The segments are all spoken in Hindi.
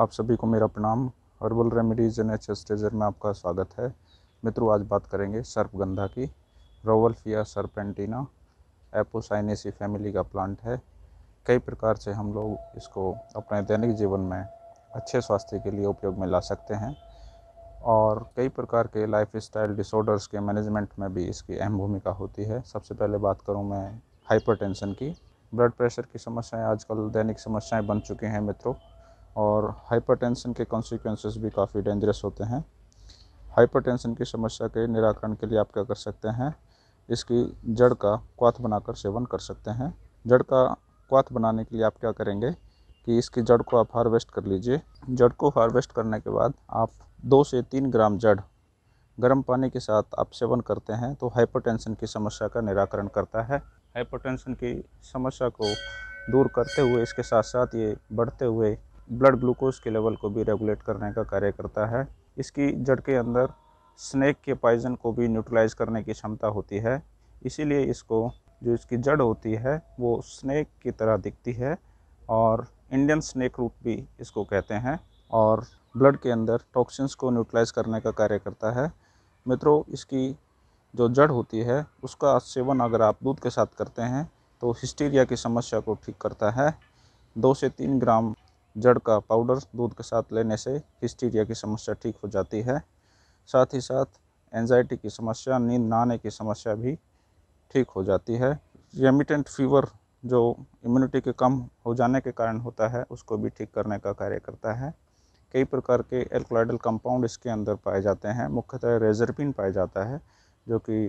आप सभी को मेरा प्रणाम हर्बल रेमेडीज एन एच स्टेजर में आपका स्वागत है मित्रों आज बात करेंगे सर्पगंधा की रोवल्फिया सर्पेंटिना एपोसाइनेसी फैमिली का प्लांट है कई प्रकार से हम लोग इसको अपने दैनिक जीवन में अच्छे स्वास्थ्य के लिए उपयोग में ला सकते हैं और कई प्रकार के लाइफ स्टाइल डिसऑर्डर्स के मैनेजमेंट में भी इसकी अहम भूमिका होती है सबसे पहले बात करूँ मैं हाइपरटेंशन की ब्लड प्रेशर की समस्याएं आजकल दैनिक समस्याएं बन चुकी हैं मित्रों और हाइपरटेंशन के कॉन्सिक्वेंसेस भी काफ़ी डेंजरस होते हैं हाइपरटेंशन की समस्या के निराकरण के लिए आप क्या कर सकते हैं इसकी जड़ का क्वाथ बनाकर सेवन कर सकते हैं जड़ का क्वाथ बनाने के लिए आप क्या करेंगे कि इसकी जड़ को आप हार्वेस्ट कर लीजिए जड़ को हार्वेस्ट करने के बाद आप दो से तीन ग्राम जड़ गर्म पानी के साथ आप सेवन करते हैं तो हाइपरटेंशन की समस्या का निराकरण करता है हाइपरटेंशन की समस्या को दूर करते हुए इसके साथ साथ ये बढ़ते हुए ब्लड ग्लूकोज के लेवल को भी रेगुलेट करने का कार्य करता है इसकी जड़ के अंदर स्नैक के पॉइजन को भी न्यूट्रलाइज करने की क्षमता होती है इसीलिए इसको जो इसकी जड़ होती है वो स्नैक की तरह दिखती है और इंडियन स्नैक रूट भी इसको कहते हैं और ब्लड के अंदर टॉक्सिन्स को न्यूट्रलाइज करने का कार्य करता है मित्रों इसकी जो जड़ होती है उसका सेवन अगर आप दूध के साथ करते हैं तो हिस्टीरिया की समस्या को ठीक करता है दो से तीन ग्राम जड़ का पाउडर दूध के साथ लेने से हिस्टीरिया की समस्या ठीक हो जाती है साथ ही साथ एनजाइटी की समस्या नींद न आने की समस्या भी ठीक हो जाती है रेमिटेंट फीवर जो इम्यूनिटी के कम हो जाने के कारण होता है उसको भी ठीक करने का कार्य करता है कई प्रकार के एल्कोलाइडल कंपाउंड इसके अंदर पाए जाते हैं मुख्यतः रेजरपिन पाया जाता है जो कि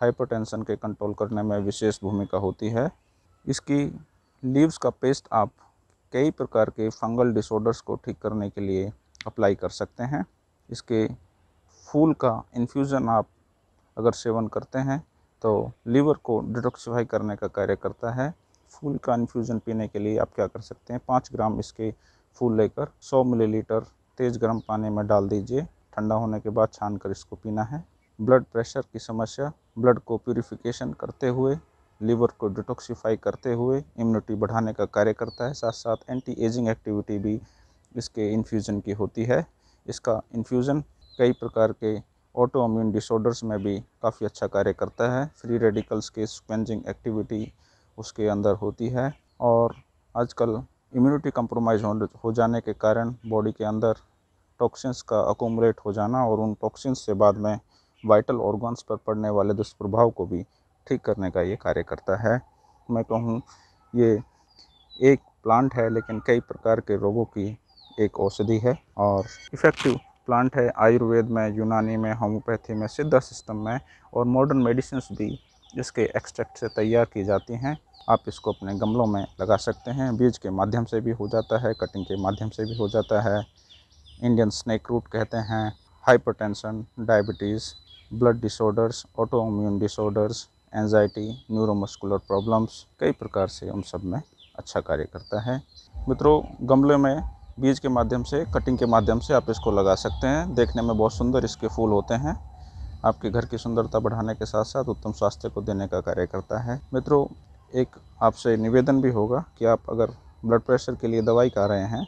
हाइपरटेंशन के कंट्रोल करने में विशेष भूमिका होती है इसकी लीव्स का पेस्ट आप कई प्रकार के फंगल डिसऑर्डर्स को ठीक करने के लिए अप्लाई कर सकते हैं इसके फूल का इन्फ्यूज़न आप अगर सेवन करते हैं तो लीवर को डिटॉक्सीफाई करने का कार्य करता है फूल का इन्फ्यूज़न पीने के लिए आप क्या कर सकते हैं पाँच ग्राम इसके फूल लेकर सौ मिलीलीटर तेज़ गर्म पानी में डाल दीजिए ठंडा होने के बाद छान कर इसको पीना है ब्लड प्रेशर की समस्या ब्लड को प्योरीफिकेशन करते हुए लीवर को डिटॉक्सिफाई करते हुए इम्यूनिटी बढ़ाने का कार्य करता है साथ साथ एंटी एजिंग एक्टिविटी भी इसके इन्फ्यूज़न की होती है इसका इन्फ्यूज़न कई प्रकार के ऑटो इम्यून डिसऑर्डर्स में भी काफ़ी अच्छा कार्य करता है फ्री रेडिकल्स के स्क्वेंजिंग एक्टिविटी उसके अंदर होती है और आजकल इम्यूनिटी कम्प्रोमाइज हो जाने के कारण बॉडी के अंदर टॉक्सिन्स का अकोमलेट हो जाना और उन टॉक्सिन्स से बाद में वाइटल ऑर्गन्स पर पड़ने वाले दुष्प्रभाव को भी ठीक करने का ये कार्य करता है मैं कहूँ तो ये एक प्लांट है लेकिन कई प्रकार के रोगों की एक औषधि है और इफ़ेक्टिव प्लांट है आयुर्वेद में यूनानी में होम्योपैथी में सिद्धा सिस्टम में और मॉडर्न मेडिसिन भी इसके एक्सट्रैक्ट से तैयार की जाती हैं आप इसको अपने गमलों में लगा सकते हैं बीज के माध्यम से भी हो जाता है कटिंग के माध्यम से भी हो जाता है इंडियन स्नैक रूट कहते हैं hypertension diabetes blood disorders autoimmune disorders anxiety neuromuscular problems कई प्रकार से उन सब में अच्छा कार्य करता है मित्रों गमले में बीज के माध्यम से कटिंग के माध्यम से आप इसको लगा सकते हैं देखने में बहुत सुंदर इसके फूल होते हैं आपके घर की सुंदरता बढ़ाने के साथ साथ उत्तम स्वास्थ्य को देने का कार्य करता है मित्रों एक आपसे निवेदन भी होगा कि आप अगर ब्लड प्रेशर के लिए दवाई खा रहे हैं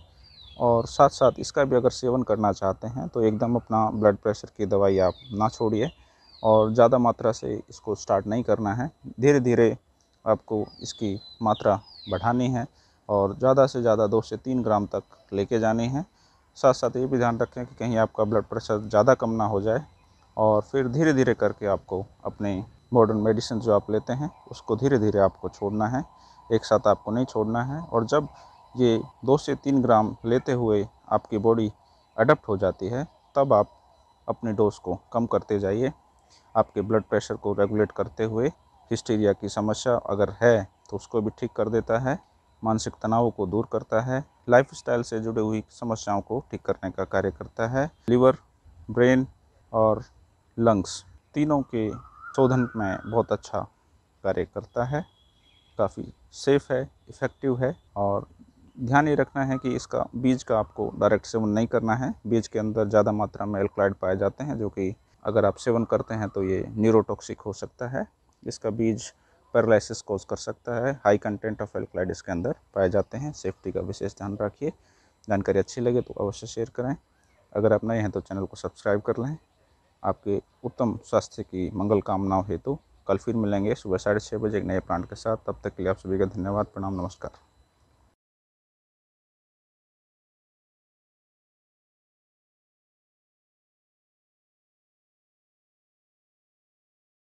और साथ साथ इसका भी अगर सेवन करना चाहते हैं तो एकदम अपना ब्लड प्रेशर की दवाई आप ना छोड़िए और ज़्यादा मात्रा से इसको स्टार्ट नहीं करना है धीरे धीरे आपको इसकी मात्रा बढ़ानी है और ज़्यादा से ज़्यादा दो से तीन ग्राम तक लेके जानी है साथ साथ ये भी ध्यान रखें कि कहीं आपका ब्लड प्रेशर ज़्यादा कम ना हो जाए और फिर धीरे धीरे करके आपको अपने मॉडर्न मेडिसिन जो आप लेते हैं उसको धीरे धीरे आपको छोड़ना है एक साथ आपको नहीं छोड़ना है और जब ये दो से तीन ग्राम लेते हुए आपकी बॉडी अडप्ट हो जाती है तब आप अपने डोज को कम करते जाइए आपके ब्लड प्रेशर को रेगुलेट करते हुए हिस्टीरिया की समस्या अगर है तो उसको भी ठीक कर देता है मानसिक तनाव को दूर करता है स्टाइल से जुड़ी हुई समस्याओं को ठीक करने का कार्य करता है लीवर ब्रेन और लंग्स तीनों के शोधन में बहुत अच्छा कार्य करता है काफ़ी सेफ़ है इफ़ेक्टिव है और ध्यान ये रखना है कि इसका बीज का आपको डायरेक्ट सेवन नहीं करना है बीज के अंदर ज़्यादा मात्रा में एल्कलाइड पाए जाते हैं जो कि अगर आप सेवन करते हैं तो ये न्यूरोटॉक्सिक हो सकता है इसका बीज पैरालिसिस कोज कर सकता है हाई कंटेंट ऑफ एल्कलाइड इसके अंदर पाए जाते हैं सेफ्टी का विशेष ध्यान रखिए जानकारी अच्छी लगे तो अवश्य शेयर करें अगर आप नए हैं तो चैनल को सब्सक्राइब कर लें आपके उत्तम स्वास्थ्य की मंगल कामनाओं हेतु तो कल फिर मिलेंगे सुबह साढ़े छः बजे एक नए प्लांट के साथ तब तक के लिए आप सभी का धन्यवाद प्रणाम नमस्कार